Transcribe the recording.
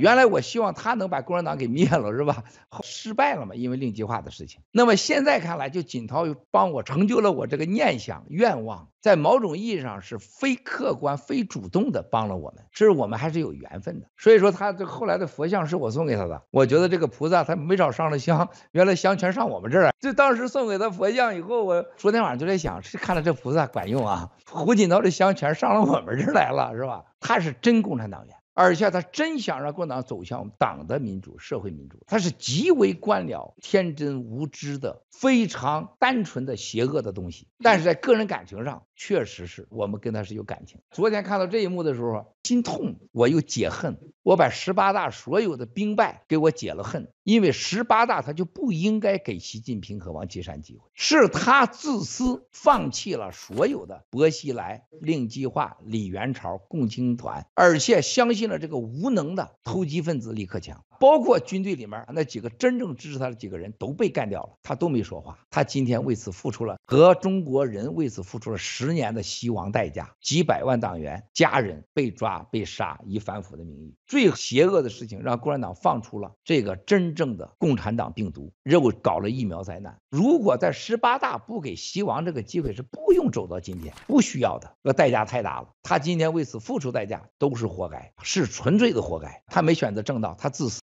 原来我希望他能把共产党给灭了，是吧？失败了嘛，因为令计划的事情。那么现在看来，就锦涛又帮我成就了我这个念想、愿望，在某种意义上是非客观、非主动的帮了我们。这是我们还是有缘分的。所以说，他这后来的佛像是我送给他的。我觉得这个菩萨他没少上了香，原来香全上我们这儿了。就当时送给他佛像以后，我昨天晚上就在想，是看了这菩萨管用啊？胡锦涛的香全上了我们这儿来了，是吧？他是真共产党员。而且他真想让共产党走向党的民主、社会民主，他是极为官僚、天真无知的、非常单纯的邪恶的东西。但是在个人感情上。确实是我们跟他是有感情。昨天看到这一幕的时候，心痛，我又解恨。我把十八大所有的兵败给我解了恨，因为十八大他就不应该给习近平和王岐山机会，是他自私，放弃了所有的薄熙来、令计划、李源潮、共青团，而且相信了这个无能的投机分子李克强，包括军队里面那几个真正支持他的几个人都被干掉了，他都没说话。他今天为此付出了，和中国人为此付出了十。十年的习王代价，几百万党员家人被抓被杀，以反腐的名义，最邪恶的事情，让共产党放出了这个真正的共产党病毒，又搞了疫苗灾难。如果在十八大不给习王这个机会，是不用走到今天，不需要的，那代价太大了。他今天为此付出代价，都是活该，是纯粹的活该。他没选择正道，他自私。